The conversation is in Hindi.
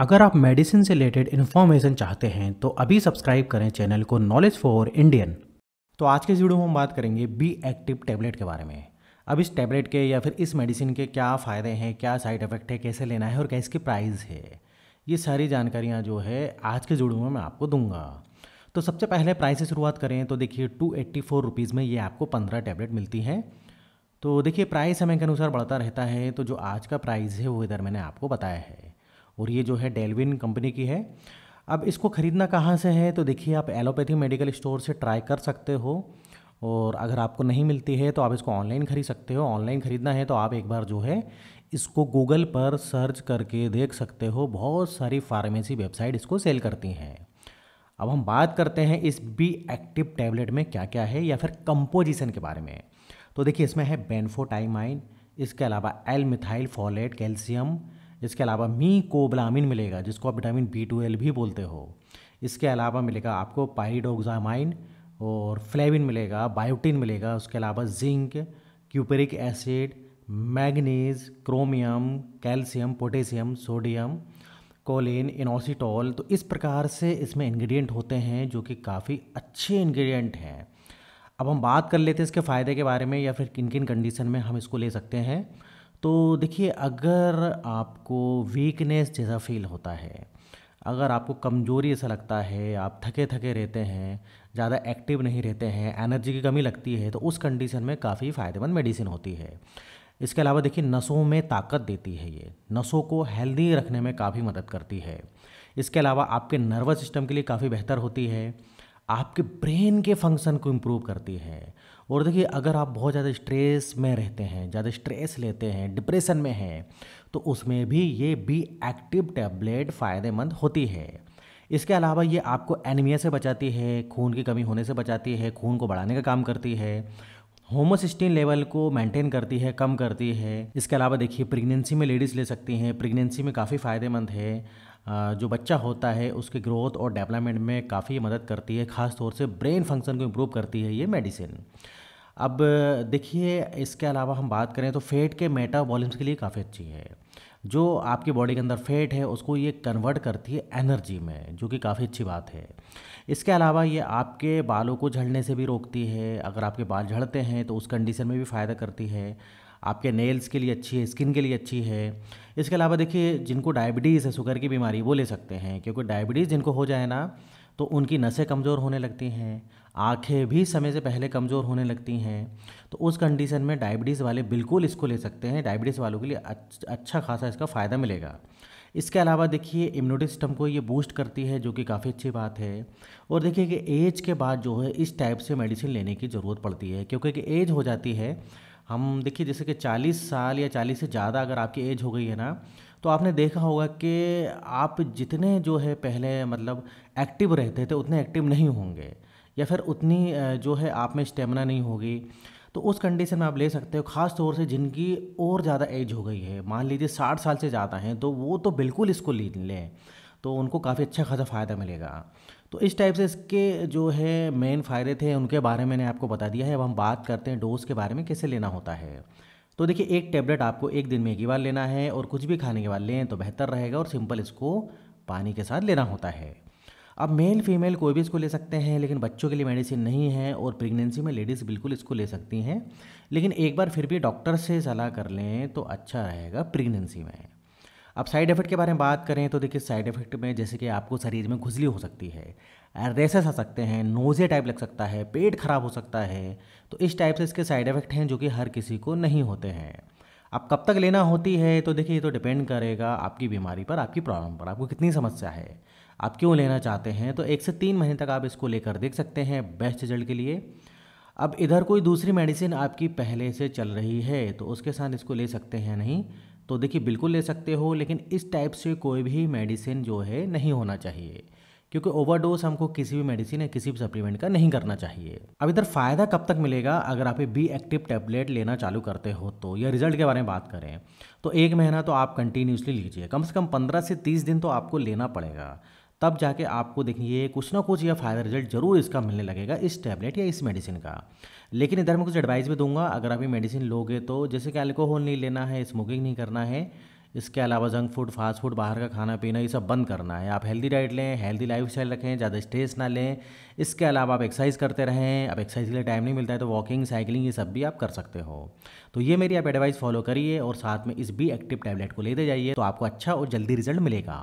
अगर आप मेडिसिन से रिलेटेड इन्फॉर्मेशन चाहते हैं तो अभी सब्सक्राइब करें चैनल को नॉलेज फॉर इंडियन तो आज के वीडियो में हम बात करेंगे बी एक्टिव टैबलेट के बारे में अब इस टैबलेट के या फिर इस मेडिसिन के क्या फ़ायदे हैं क्या साइड इफ़ेक्ट है कैसे लेना है और क्या इसकी प्राइस है ये सारी जानकारियाँ जो है आज के जुड़ू में मैं आपको दूंगा तो सबसे पहले प्राइस से शुरुआत करें तो देखिए टू एट्टी फोर रुपीज़ में ये आपको पंद्रह टैबलेट मिलती है तो देखिए प्राइस समय के अनुसार बढ़ता रहता है तो जो आज का प्राइस है वो इधर मैंने आपको बताया है और ये जो है डेलविन कंपनी की है अब इसको ख़रीदना कहाँ से है तो देखिए आप एलोपैथी मेडिकल स्टोर से ट्राई कर सकते हो और अगर आपको नहीं मिलती है तो आप इसको ऑनलाइन खरीद सकते हो ऑनलाइन ख़रीदना है तो आप एक बार जो है इसको गूगल पर सर्च करके देख सकते हो बहुत सारी फार्मेसी वेबसाइट इसको सेल करती हैं अब हम बात करते हैं इस बी एक्टिव टैबलेट में क्या क्या है या फिर कंपोजिशन के बारे में तो देखिए इसमें है बेनफोटाइमाइन इसके अलावा एल मिथाइल फॉलेट कैल्शियम इसके अलावा मी कोबलामिन मिलेगा जिसको आप विटामिन बी ट्वेल्व भी बोलते हो इसके अलावा मिलेगा आपको पायरिडोक्सामाइन और फ्लेविन मिलेगा बायोटिन मिलेगा उसके अलावा zinc cupric acid manganese chromium calcium potassium sodium choline inositol तो इस प्रकार से इसमें इंग्रेडिएंट होते हैं जो कि काफ़ी अच्छे इंग्रेडिएंट हैं अब हम बात कर लेते हैं इसके फ़ायदे के बारे में या फिर किन किन कंडीशन में हम इसको ले सकते हैं तो देखिए अगर आपको वीकनेस जैसा फील होता है अगर आपको कमज़ोरी ऐसा लगता है आप थके थके रहते हैं ज़्यादा एक्टिव नहीं रहते हैं एनर्जी की कमी लगती है तो उस कंडीशन में काफ़ी फ़ायदेमंद मेडिसिन होती है इसके अलावा देखिए नसों में ताकत देती है ये नसों को हेल्दी रखने में काफ़ी मदद करती है इसके अलावा आपके नर्वस सिस्टम के लिए काफ़ी बेहतर होती है आपके ब्रेन के फंक्शन को इम्प्रूव करती है और देखिए अगर आप बहुत ज़्यादा स्ट्रेस में रहते हैं ज़्यादा स्ट्रेस लेते हैं डिप्रेशन में हैं तो उसमें भी ये बी एक्टिव टैबलेट फ़ायदेमंद होती है इसके अलावा ये आपको एनीमिया से बचाती है खून की कमी होने से बचाती है खून को बढ़ाने का काम करती है होमोसिस्टीन लेवल को मेंटेन करती है कम करती है इसके अलावा देखिए प्रेगनेंसी में लेडीज़ ले सकती हैं प्रेगनेंसी में काफ़ी फ़ायदेमंद है जो बच्चा होता है उसके ग्रोथ और डेवलपमेंट में काफ़ी मदद करती है ख़ास तौर से ब्रेन फंक्शन को इम्प्रूव करती है ये मेडिसिन अब देखिए इसके अलावा हम बात करें तो फेट के मेटाबॉलिम्स के लिए काफ़ी अच्छी है जो आपकी बॉडी के अंदर फेट है उसको ये कन्वर्ट करती है एनर्जी में जो कि काफ़ी अच्छी बात है इसके अलावा ये आपके बालों को झड़ने से भी रोकती है अगर आपके बाल झड़ते हैं तो उस कंडीशन में भी फ़ायदा करती है आपके नेल्स के लिए अच्छी है स्किन के लिए अच्छी है इसके अलावा देखिए जिनको डायबिटीज़ है शुगर की बीमारी वो ले सकते हैं क्योंकि डायबिटीज़ जिनको हो जाए ना तो उनकी नसें कमज़ोर होने लगती हैं आंखें भी समय से पहले कमज़ोर होने लगती हैं तो उस कंडीशन में डायबिटीज़ वाले बिल्कुल इसको ले सकते हैं डायबिटीज़ वालों के लिए अच्छा खासा इसका फ़ायदा मिलेगा इसके अलावा देखिए इम्यूनिटी सिस्टम को ये बूस्ट करती है जो कि काफ़ी अच्छी बात है और देखिए कि एज के बाद जो है इस टाइप से मेडिसिन लेने की ज़रूरत पड़ती है क्योंकि एज हो जाती है हम देखिए जैसे कि 40 साल या 40 से ज़्यादा अगर आपकी एज हो गई है ना तो आपने देखा होगा कि आप जितने जो है पहले मतलब एक्टिव रहते थे उतने एक्टिव नहीं होंगे या फिर उतनी जो है आप में स्टेमिना नहीं होगी तो उस कंडीशन में आप ले सकते हो खास तौर से जिनकी और ज़्यादा एज हो गई है मान लीजिए साठ साल से ज़्यादा हैं तो वो तो बिल्कुल इसको ले लें तो उनको काफ़ी अच्छा खासा फ़ायदा मिलेगा तो इस टाइप से इसके जो है मेन फ़ायदे थे उनके बारे में मैंने आपको बता दिया है अब हम बात करते हैं डोज़ के बारे में कैसे लेना होता है तो देखिए एक टेबलेट आपको एक दिन में एक ही बार लेना है और कुछ भी खाने के बाद लें तो बेहतर रहेगा और सिंपल इसको पानी के साथ लेना होता है अब मेल फीमेल कोई भी इसको ले सकते हैं लेकिन बच्चों के लिए मेडिसिन नहीं है और प्रेगनेंसी में लेडीज़ बिल्कुल इसको ले सकती हैं लेकिन एक बार फिर भी डॉक्टर से सलाह कर लें तो अच्छा रहेगा प्रेगनेंसी में अब साइड इफ़ेक्ट के बारे में बात करें तो देखिए साइड इफ़ेक्ट में जैसे कि आपको शरीर में खुजली हो सकती है रेसेस आ सकते हैं नोज़े टाइप लग सकता है पेट खराब हो सकता है तो इस टाइप से इसके साइड इफ़ेक्ट हैं जो कि हर किसी को नहीं होते हैं अब कब तक लेना होती है तो देखिए ये तो डिपेंड करेगा आपकी बीमारी पर आपकी प्रॉब्लम पर आपको कितनी समस्या है आप क्यों लेना चाहते हैं तो एक से तीन महीने तक आप इसको लेकर देख सकते हैं बेस्ट रिजल्ट के लिए अब इधर कोई दूसरी मेडिसिन आपकी पहले से चल रही है तो उसके साथ इसको ले सकते हैं नहीं तो देखिए बिल्कुल ले सकते हो लेकिन इस टाइप से कोई भी मेडिसिन जो है नहीं होना चाहिए क्योंकि ओवरडोज हमको किसी भी मेडिसिन या किसी भी सप्लीमेंट का नहीं करना चाहिए अब इधर फ़ायदा कब तक मिलेगा अगर आप बी एक्टिव टैबलेट लेना चालू करते हो तो या रिजल्ट के बारे में बात करें तो एक महीना तो आप कंटिन्यूसली लीजिए कम से कम पंद्रह से तीस दिन तो आपको लेना पड़ेगा तब जाके आपको देखिए कुछ ना कुछ या फायदा रिजल्ट जरूर इसका मिलने लगेगा इस टैबलेट या इस मेडिसिन का लेकिन इधर मैं कुछ एडवाइस भी दूंगा अगर आप ये मेडिसिन लोगे तो जैसे कि अल्कोहल नहीं लेना है स्मोकिंग नहीं करना है इसके अलावा जंक फूड फास्ट फूड बाहर का खाना पीना ये सब बंद करना है आप हेल्दी डाइट लें हेल्दी लाइफ स्टाइल रखें ज़्यादा स्ट्रेस ना लें इसके अलावा आप एक्सरसाइज करते रहें अब एक्सरसाइज के लिए टाइम नहीं मिलता है तो वॉकिंग साइकिलिंग ये सब भी आप कर सकते हो तो ये मेरी आप एडवाइस फॉलो करिए और साथ में इस बी एक्टिव टैबलेट को लेते जाइए तो आपको अच्छा और जल्दी रिजल्ट मिलेगा